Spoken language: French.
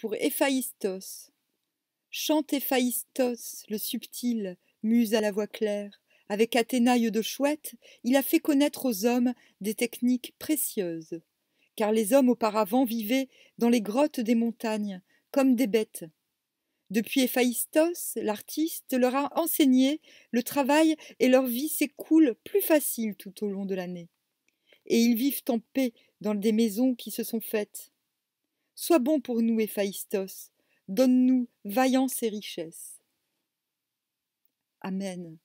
pour Héphaïstos. Chante Héphaïstos, le subtil, muse à la voix claire. Avec Athénaïe de Chouette, il a fait connaître aux hommes des techniques précieuses. Car les hommes auparavant vivaient dans les grottes des montagnes, comme des bêtes. Depuis Héphaïstos, l'artiste leur a enseigné le travail et leur vie s'écoule plus facile tout au long de l'année. Et ils vivent en paix dans des maisons qui se sont faites. Sois bon pour nous, Héphaïstos. Donne-nous vaillance et richesse. Amen.